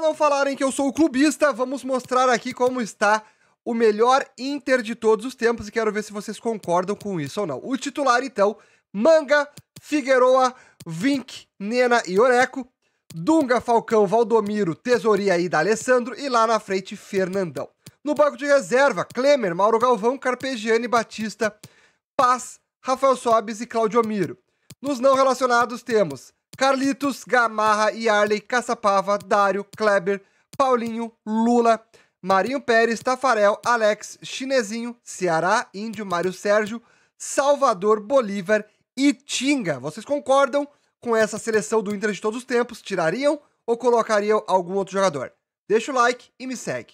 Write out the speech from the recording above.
não falarem que eu sou o clubista, vamos mostrar aqui como está o melhor Inter de todos os tempos e quero ver se vocês concordam com isso ou não. O titular, então, Manga, Figueroa, Vink, Nena e Oreco, Dunga, Falcão, Valdomiro, Tesouria e D'Alessandro e lá na frente, Fernandão. No banco de reserva, Klemer, Mauro Galvão, Carpegiani, Batista, Paz, Rafael Sobes e Claudio Miro. Nos não relacionados temos Carlitos, Gamarra e Arley, Caçapava, Dário, Kleber, Paulinho, Lula, Marinho Pérez, Tafarel, Alex, Chinesinho, Ceará, Índio, Mário Sérgio, Salvador, Bolívar e Tinga. Vocês concordam com essa seleção do Inter de todos os tempos? Tirariam ou colocariam algum outro jogador? Deixa o like e me segue.